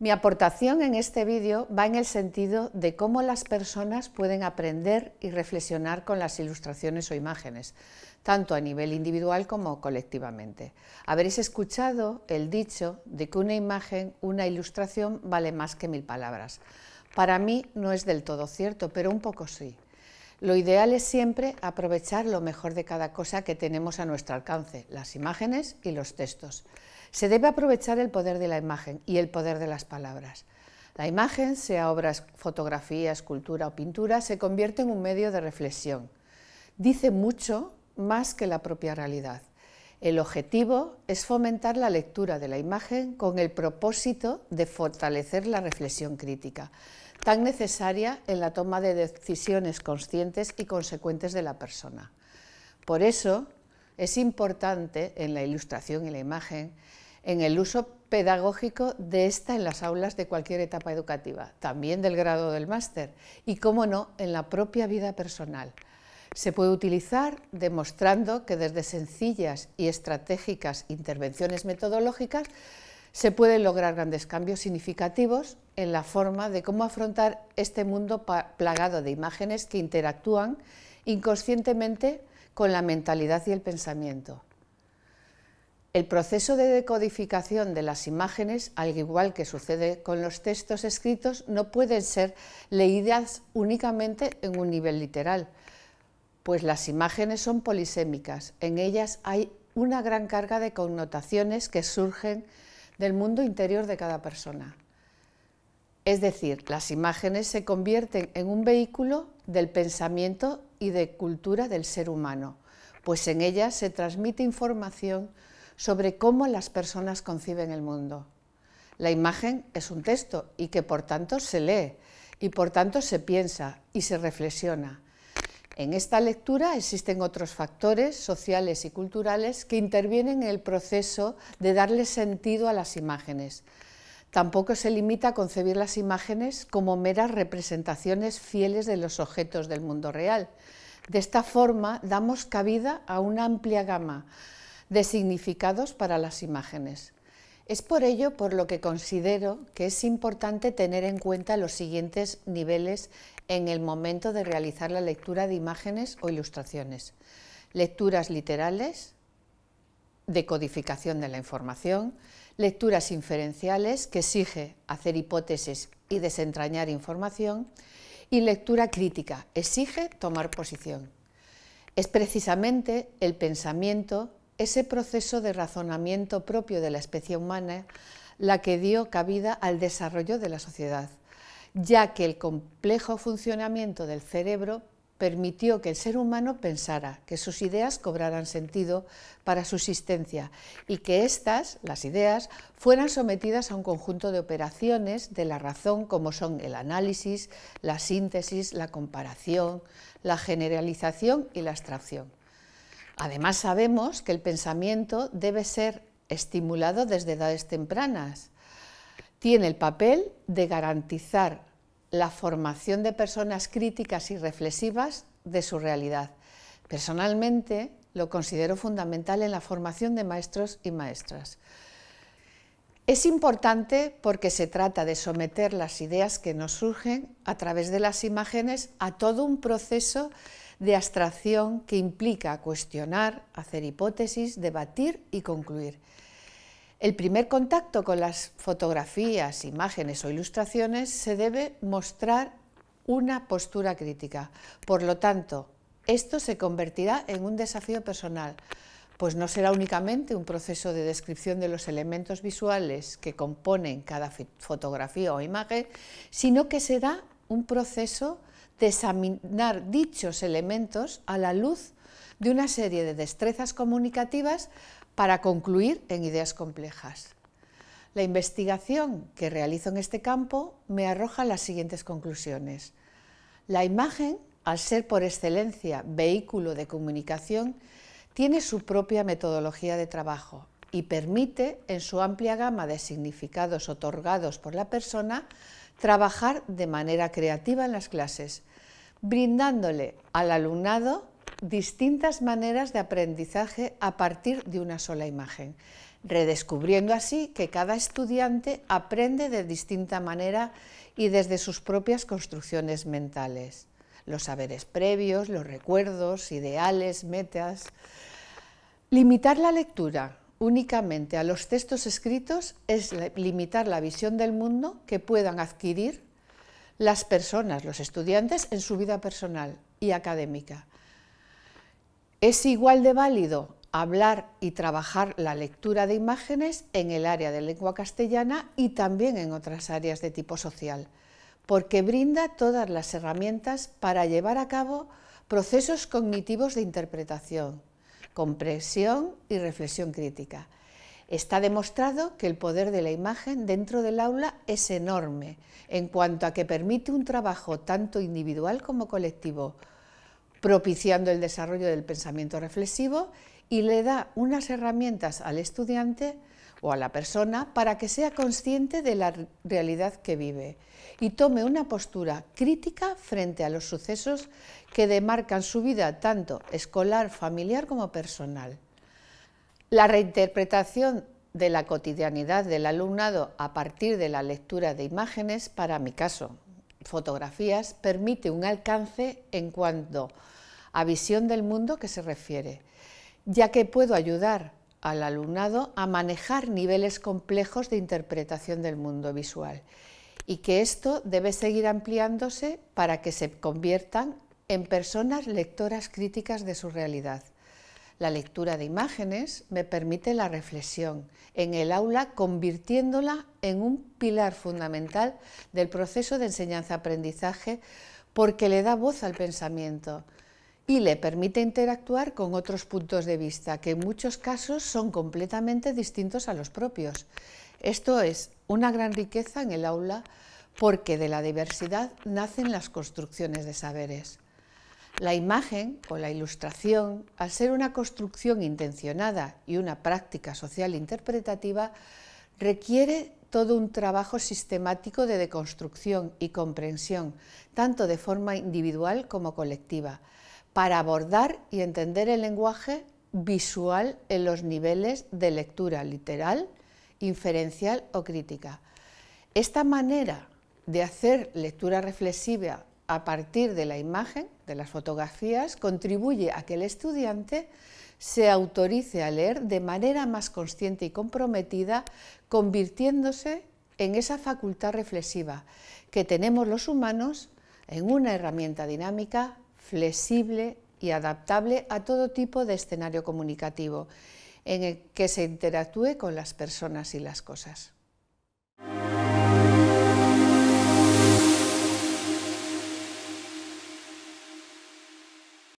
Mi aportación en este vídeo va en el sentido de cómo las personas pueden aprender y reflexionar con las ilustraciones o imágenes, tanto a nivel individual como colectivamente. Habréis escuchado el dicho de que una imagen, una ilustración, vale más que mil palabras. Para mí no es del todo cierto, pero un poco sí. Lo ideal es siempre aprovechar lo mejor de cada cosa que tenemos a nuestro alcance, las imágenes y los textos. Se debe aprovechar el poder de la imagen y el poder de las palabras. La imagen, sea obras, fotografía, escultura o pintura, se convierte en un medio de reflexión. Dice mucho más que la propia realidad. El objetivo es fomentar la lectura de la imagen con el propósito de fortalecer la reflexión crítica tan necesaria en la toma de decisiones conscientes y consecuentes de la persona. Por eso es importante en la ilustración y la imagen, en el uso pedagógico de esta en las aulas de cualquier etapa educativa, también del grado del máster y, cómo no, en la propia vida personal. Se puede utilizar demostrando que desde sencillas y estratégicas intervenciones metodológicas se pueden lograr grandes cambios significativos en la forma de cómo afrontar este mundo plagado de imágenes que interactúan inconscientemente con la mentalidad y el pensamiento. El proceso de decodificación de las imágenes, al igual que sucede con los textos escritos, no pueden ser leídas únicamente en un nivel literal, pues las imágenes son polisémicas. En ellas hay una gran carga de connotaciones que surgen del mundo interior de cada persona. Es decir, las imágenes se convierten en un vehículo del pensamiento y de cultura del ser humano, pues en ellas se transmite información sobre cómo las personas conciben el mundo. La imagen es un texto y que por tanto se lee y por tanto se piensa y se reflexiona. En esta lectura existen otros factores sociales y culturales que intervienen en el proceso de darle sentido a las imágenes. Tampoco se limita a concebir las imágenes como meras representaciones fieles de los objetos del mundo real. De esta forma damos cabida a una amplia gama de significados para las imágenes. Es por ello por lo que considero que es importante tener en cuenta los siguientes niveles en el momento de realizar la lectura de imágenes o ilustraciones. Lecturas literales, decodificación de la información, lecturas inferenciales, que exige hacer hipótesis y desentrañar información, y lectura crítica, exige tomar posición. Es precisamente el pensamiento, ese proceso de razonamiento propio de la especie humana, la que dio cabida al desarrollo de la sociedad ya que el complejo funcionamiento del cerebro permitió que el ser humano pensara, que sus ideas cobraran sentido para su existencia y que estas, las ideas, fueran sometidas a un conjunto de operaciones de la razón como son el análisis, la síntesis, la comparación, la generalización y la abstracción. Además sabemos que el pensamiento debe ser estimulado desde edades tempranas. Tiene el papel de garantizar la formación de personas críticas y reflexivas de su realidad. Personalmente lo considero fundamental en la formación de maestros y maestras. Es importante porque se trata de someter las ideas que nos surgen a través de las imágenes a todo un proceso de abstracción que implica cuestionar, hacer hipótesis, debatir y concluir. El primer contacto con las fotografías, imágenes o ilustraciones se debe mostrar una postura crítica. Por lo tanto, esto se convertirá en un desafío personal, pues no será únicamente un proceso de descripción de los elementos visuales que componen cada fotografía o imagen, sino que será un proceso de examinar dichos elementos a la luz de una serie de destrezas comunicativas para concluir en ideas complejas. La investigación que realizo en este campo me arroja las siguientes conclusiones. La imagen, al ser por excelencia vehículo de comunicación, tiene su propia metodología de trabajo y permite, en su amplia gama de significados otorgados por la persona, trabajar de manera creativa en las clases, brindándole al alumnado distintas maneras de aprendizaje a partir de una sola imagen, redescubriendo así que cada estudiante aprende de distinta manera y desde sus propias construcciones mentales, los saberes previos, los recuerdos, ideales, metas. Limitar la lectura únicamente a los textos escritos es limitar la visión del mundo que puedan adquirir las personas, los estudiantes, en su vida personal y académica es igual de válido hablar y trabajar la lectura de imágenes en el área de lengua castellana y también en otras áreas de tipo social, porque brinda todas las herramientas para llevar a cabo procesos cognitivos de interpretación, comprensión y reflexión crítica. Está demostrado que el poder de la imagen dentro del aula es enorme en cuanto a que permite un trabajo tanto individual como colectivo, propiciando el desarrollo del pensamiento reflexivo y le da unas herramientas al estudiante o a la persona para que sea consciente de la realidad que vive y tome una postura crítica frente a los sucesos que demarcan su vida tanto escolar, familiar como personal. La reinterpretación de la cotidianidad del alumnado a partir de la lectura de imágenes, para mi caso, fotografías permite un alcance en cuanto a visión del mundo que se refiere, ya que puedo ayudar al alumnado a manejar niveles complejos de interpretación del mundo visual y que esto debe seguir ampliándose para que se conviertan en personas lectoras críticas de su realidad. La lectura de imágenes me permite la reflexión en el aula, convirtiéndola en un pilar fundamental del proceso de enseñanza-aprendizaje porque le da voz al pensamiento y le permite interactuar con otros puntos de vista que en muchos casos son completamente distintos a los propios. Esto es una gran riqueza en el aula porque de la diversidad nacen las construcciones de saberes. La imagen o la ilustración, al ser una construcción intencionada y una práctica social interpretativa, requiere todo un trabajo sistemático de deconstrucción y comprensión, tanto de forma individual como colectiva, para abordar y entender el lenguaje visual en los niveles de lectura literal, inferencial o crítica. Esta manera de hacer lectura reflexiva a partir de la imagen, de las fotografías, contribuye a que el estudiante se autorice a leer de manera más consciente y comprometida, convirtiéndose en esa facultad reflexiva que tenemos los humanos en una herramienta dinámica, flexible y adaptable a todo tipo de escenario comunicativo, en el que se interactúe con las personas y las cosas.